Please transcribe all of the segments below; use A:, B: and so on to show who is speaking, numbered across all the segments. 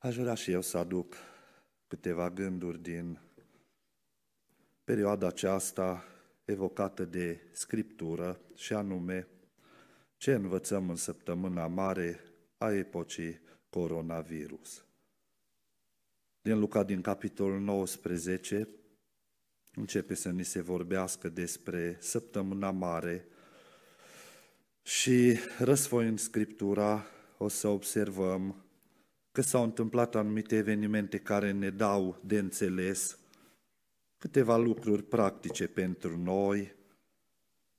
A: Aș vrea și eu să aduc câteva gânduri din perioada aceasta evocată de Scriptură și anume ce învățăm în săptămâna mare a epocii coronavirus. Din Luca din capitolul 19 începe să ni se vorbească despre săptămâna mare și răsfoind Scriptura o să observăm că s-au întâmplat anumite evenimente care ne dau de înțeles câteva lucruri practice pentru noi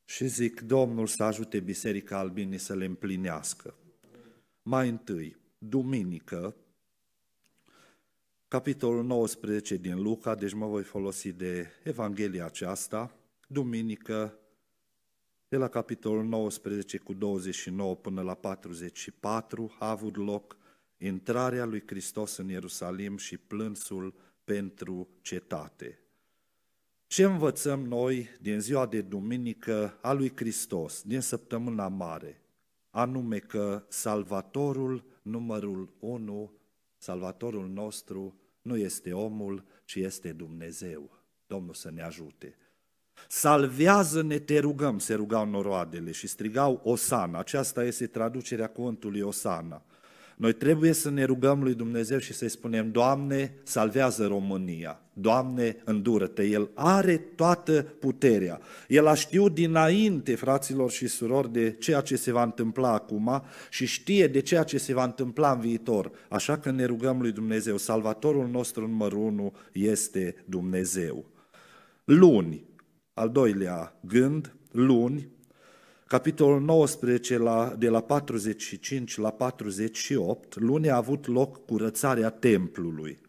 A: și zic, Domnul să ajute Biserica Albinii să le împlinească. Mai întâi, duminică, capitolul 19 din Luca, deci mă voi folosi de Evanghelia aceasta, duminică, de la capitolul 19 cu 29 până la 44 a avut loc intrarea lui Hristos în Ierusalim și plânsul pentru cetate. Ce învățăm noi din ziua de duminică a lui Hristos, din săptămâna mare? Anume că Salvatorul numărul 1, Salvatorul nostru, nu este omul, ci este Dumnezeu. Domnul să ne ajute. Salvează-ne, te rugăm, se rugau noroadele și strigau Osana. Aceasta este traducerea cuvântului Osana. Noi trebuie să ne rugăm lui Dumnezeu și să-i spunem, Doamne, salvează România, Doamne, îndură-te, El are toată puterea. El a știut dinainte, fraților și surori, de ceea ce se va întâmpla acum și știe de ceea ce se va întâmpla în viitor. Așa că ne rugăm lui Dumnezeu, Salvatorul nostru numărul unu este Dumnezeu. Luni, al doilea gând, luni, capitolul 19, la, de la 45 la 48, luni a avut loc curățarea templului.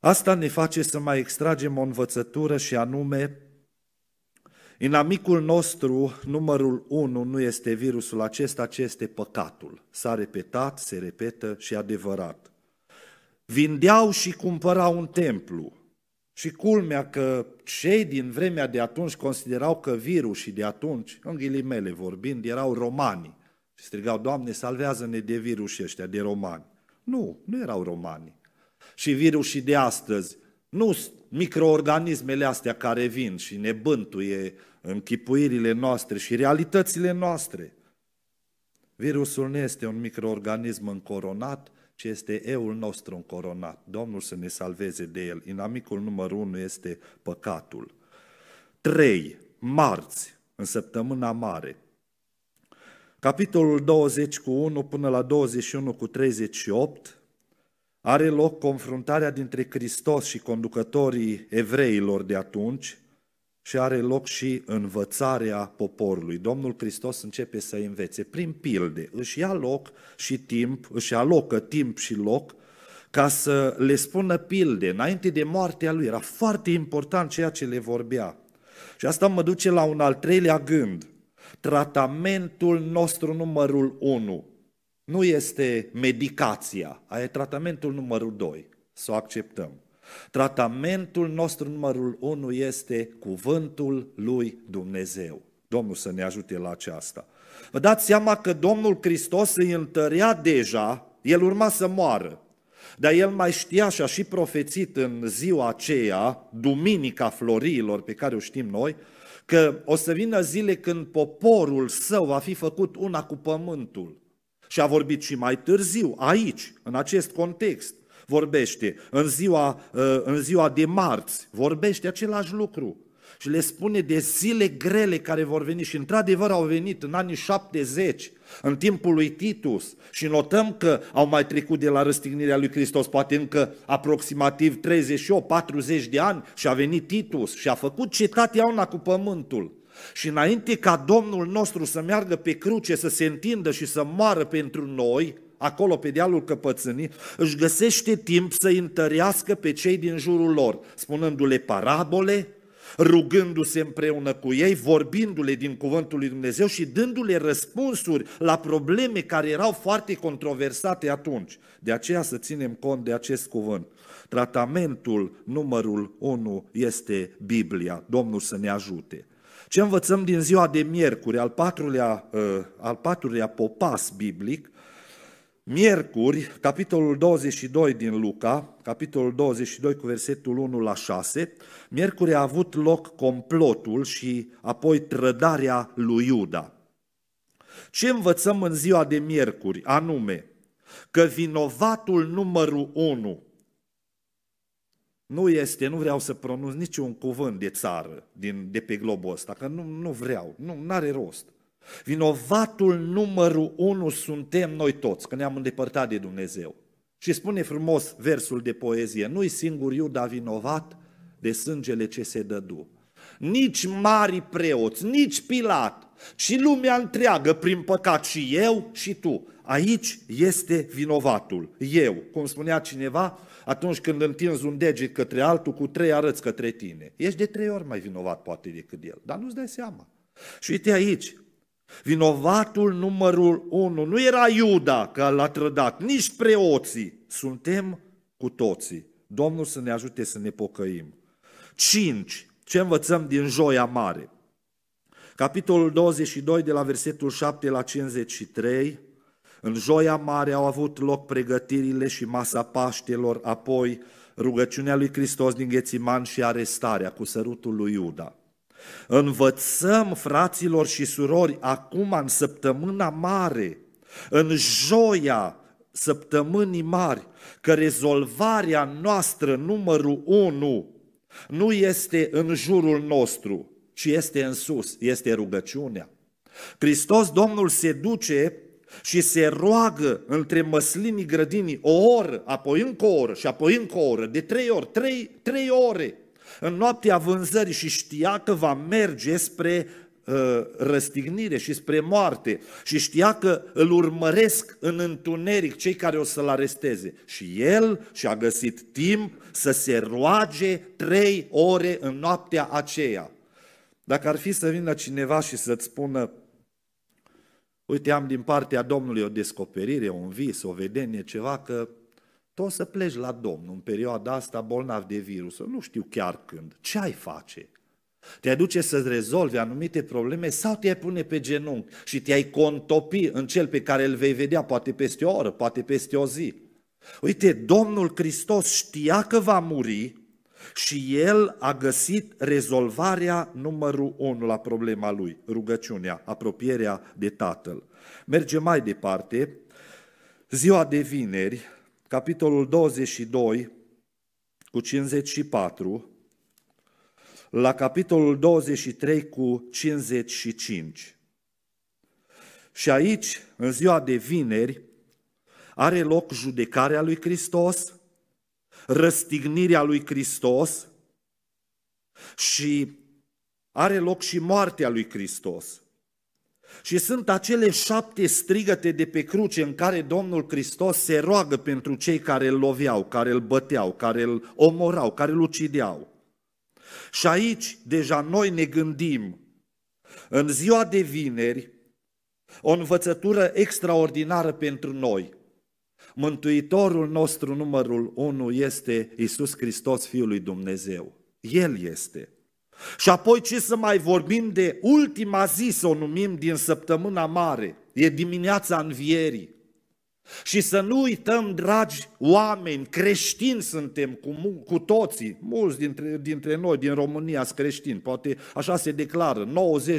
A: Asta ne face să mai extragem o învățătură și anume, în amicul nostru, numărul 1, nu este virusul acesta, ci este păcatul. S-a repetat, se repetă și adevărat. Vindeau și cumpărau un templu și culmea că cei din vremea de atunci considerau că virusii de atunci, în ghilimele vorbind, erau romani. Și strigau, Doamne, salvează-ne de virușii ăștia, de romani. Nu, nu erau romani. Și virusii de astăzi, nu microorganismele astea care vin și ne bântuie închipuirile noastre și realitățile noastre. Virusul nu este un microorganism încoronat, ci este euul nostru încoronat. Domnul să ne salveze de el. Inamicul numărul unu este păcatul. 3. Marți, în săptămâna mare. Capitolul 20 cu 1 până la 21 cu 38 are loc confruntarea dintre Hristos și conducătorii evreilor de atunci, și are loc și învățarea poporului. Domnul Hristos începe să învețe prin pilde, își ia loc și timp, își alocă timp și loc ca să le spună pilde înainte de moartea lui. Era foarte important ceea ce le vorbea. Și asta mă duce la un al treilea gând. Tratamentul nostru numărul 1 nu este medicația, aia e tratamentul numărul 2. Să o acceptăm. Tratamentul nostru numărul unu este cuvântul lui Dumnezeu. Domnul să ne ajute la aceasta. Vă dați seama că Domnul Hristos îi întărea deja, el urma să moară, dar el mai știa și a și profețit în ziua aceea, Duminica Florilor pe care o știm noi, că o să vină zile când poporul său va fi făcut una cu pământul. Și a vorbit și mai târziu, aici, în acest context vorbește, în ziua, uh, în ziua de marți vorbește același lucru și le spune de zile grele care vor veni și într-adevăr au venit în anii 70, în timpul lui Titus și notăm că au mai trecut de la răstignirea lui Hristos poate încă aproximativ 38-40 de ani și a venit Titus și a făcut cetatea una cu pământul. Și înainte ca Domnul nostru să meargă pe cruce, să se întindă și să moară pentru noi, acolo pe dealul căpățânii, își găsește timp să întărească pe cei din jurul lor, spunându-le parabole, rugându-se împreună cu ei, vorbindu-le din cuvântul lui Dumnezeu și dându-le răspunsuri la probleme care erau foarte controversate atunci. De aceea să ținem cont de acest cuvânt. Tratamentul numărul 1 este Biblia. Domnul să ne ajute. Ce învățăm din ziua de miercuri, al patrulea, uh, al patrulea popas biblic, Miercuri, capitolul 22 din Luca, capitolul 22 cu versetul 1 la 6, miercuri a avut loc complotul și apoi trădarea lui Iuda. Ce învățăm în ziua de miercuri? Anume, că vinovatul numărul 1 nu este, nu vreau să pronunț niciun cuvânt de țară din, de pe globul ăsta, că nu, nu vreau, nu are rost. Vinovatul numărul unu suntem noi toți, că ne-am îndepărtat de Dumnezeu. Și spune frumos versul de poezie, nu-i singur Iuda vinovat de sângele ce se dădu. Nici mari preoți, nici Pilat, ci lumea întreagă prin păcat și eu și tu. Aici este vinovatul, eu, cum spunea cineva, atunci când întinzi un deget către altul, cu trei arăți către tine. Ești de trei ori mai vinovat poate decât el, dar nu-ți dai seama. Și uite aici, Vinovatul numărul unu nu era Iuda că l-a trădat, nici preoții. Suntem cu toții. Domnul să ne ajute să ne pocăim. 5. Ce învățăm din Joia Mare? Capitolul 22, de la versetul 7 la 53, în Joia Mare au avut loc pregătirile și masa Paștelor, apoi rugăciunea lui Hristos din Ghețiman și arestarea cu sărutul lui Iuda. Învățăm, fraților și surori, acum în săptămâna mare, în joia săptămânii mari, că rezolvarea noastră numărul 1 nu este în jurul nostru, ci este în sus, este rugăciunea. Hristos Domnul se duce și se roagă între măslinii grădinii o oră, apoi încă o oră și apoi încă o oră, de trei ori, trei, trei ore în noaptea vânzării și știa că va merge spre uh, răstignire și spre moarte și știa că îl urmăresc în întuneric cei care o să-l aresteze. Și el și-a găsit timp să se roage trei ore în noaptea aceea. Dacă ar fi să vină cineva și să-ți spună uite, am din partea Domnului o descoperire, un vis, o vedenie, ceva că tu o să pleci la Domnul în perioada asta bolnav de virus, nu știu chiar când. Ce ai face? te aduce să rezolvi anumite probleme sau te-ai pune pe genunchi și te-ai contopi în cel pe care îl vei vedea poate peste o oră, poate peste o zi. Uite, Domnul Hristos știa că va muri și el a găsit rezolvarea numărul 1 la problema lui, rugăciunea, apropierea de Tatăl. Mergem mai departe, ziua de vineri, capitolul 22 cu 54, la capitolul 23 cu 55. Și aici, în ziua de vineri, are loc judecarea lui Hristos, răstignirea lui Hristos și are loc și moartea lui Hristos. Și sunt acele șapte strigăte de pe cruce în care Domnul Hristos se roagă pentru cei care îl loveau, care îl băteau, care îl omorau, care îl ucideau. Și aici deja noi ne gândim, în ziua de vineri, o învățătură extraordinară pentru noi. Mântuitorul nostru numărul 1 este Isus Hristos, Fiul lui Dumnezeu. El este. Și apoi ce să mai vorbim de ultima zi, să o numim, din săptămâna mare, e dimineața învierii. Și să nu uităm, dragi oameni, creștini suntem cu, cu toții, mulți dintre, dintre noi din România sunt creștini, poate așa se declară, 90%,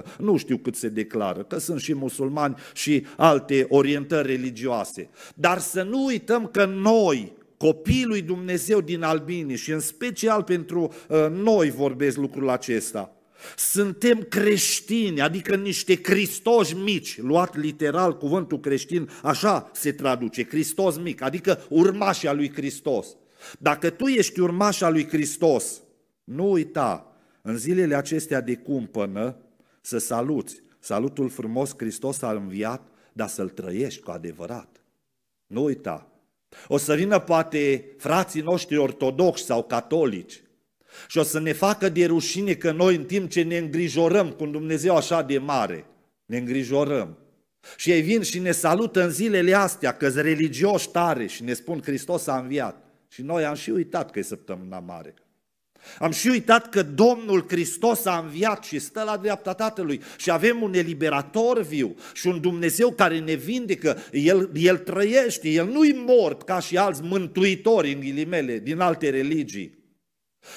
A: 99%, nu știu cât se declară, că sunt și musulmani și alte orientări religioase. Dar să nu uităm că noi, copiii lui Dumnezeu din albini și în special pentru uh, noi vorbesc lucrul acesta. Suntem creștini, adică niște cristoși mici, luat literal cuvântul creștin, așa se traduce, Hristos mic, adică urmașia lui Hristos. Dacă tu ești urmașa lui Hristos, nu uita, în zilele acestea de cumpănă, să saluți. Salutul frumos, Hristos a înviat, dar să-l trăiești cu adevărat. Nu uita, o să vină poate frații noștri ortodoxi sau catolici și o să ne facă de rușine că noi în timp ce ne îngrijorăm cu un Dumnezeu așa de mare, ne îngrijorăm. Și ei vin și ne salută în zilele astea că sunt religioși tare și ne spun Hristos a înviat. Și noi am și uitat că e săptămâna mare. Am și uitat că Domnul Hristos a înviat și stă la dreapta Tatălui și avem un eliberator viu și un Dumnezeu care ne vindecă, El, el trăiește, El nu-i mort ca și alți mântuitori în ghilimele din alte religii.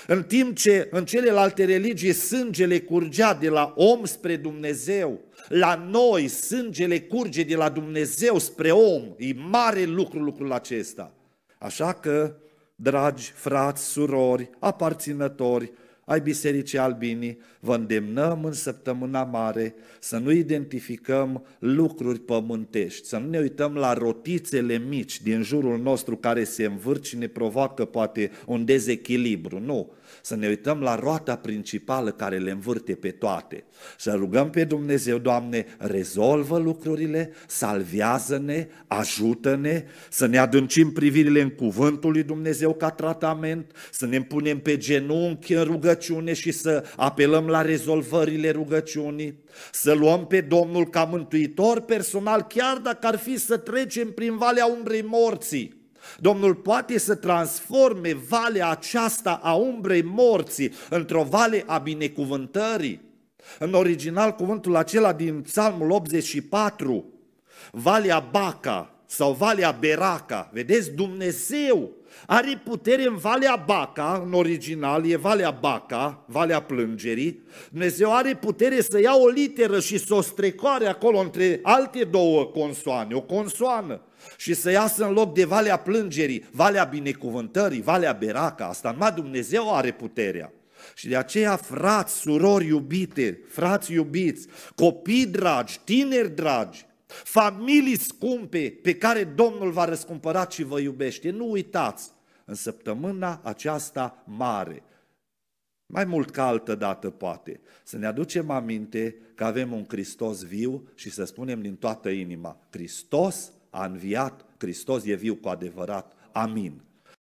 A: În timp ce în celelalte religii sângele curgea de la om spre Dumnezeu, la noi sângele curge de la Dumnezeu spre om. E mare lucru lucrul acesta. Așa că dragi frați, surori, aparținători ai Bisericii Albinii, vă îndemnăm în săptămâna mare să nu identificăm lucruri pământești, să nu ne uităm la rotițele mici din jurul nostru care se învârci și ne provoacă poate un dezechilibru, nu. Să ne uităm la roata principală care le învârte pe toate. Să rugăm pe Dumnezeu, Doamne, rezolvă lucrurile, salvează-ne, ajută-ne, să ne adâncim privirile în cuvântul lui Dumnezeu ca tratament, să ne punem pe genunchi în rugăciune, rugăciune și să apelăm la rezolvările rugăciunii, să luăm pe Domnul ca mântuitor personal, chiar dacă ar fi să trecem prin valea umbrei morții. Domnul poate să transforme valea aceasta a umbrei morții într-o vale a binecuvântării. În original, cuvântul acela din Psalmul 84, Valea Baca sau Valea Beraca, vedeți, Dumnezeu are putere în Valea Baca, în original e Valea Baca, Valea Plângerii. Dumnezeu are putere să ia o literă și să o strecoare acolo între alte două consoane, o consoană. Și să iasă în loc de Valea Plângerii, Valea Binecuvântării, Valea Beraca. Asta numai Dumnezeu are puterea. Și de aceea, frați, surori iubite, frați iubiți, copii dragi, tineri dragi, Familii scumpe pe care Domnul va răscumpăra și vă iubește. Nu uitați, în săptămâna aceasta mare, mai mult ca altă dată poate, să ne aducem aminte că avem un Hristos viu și să spunem din toată inima, Hristos a înviat, Hristos e viu cu adevărat. Amin.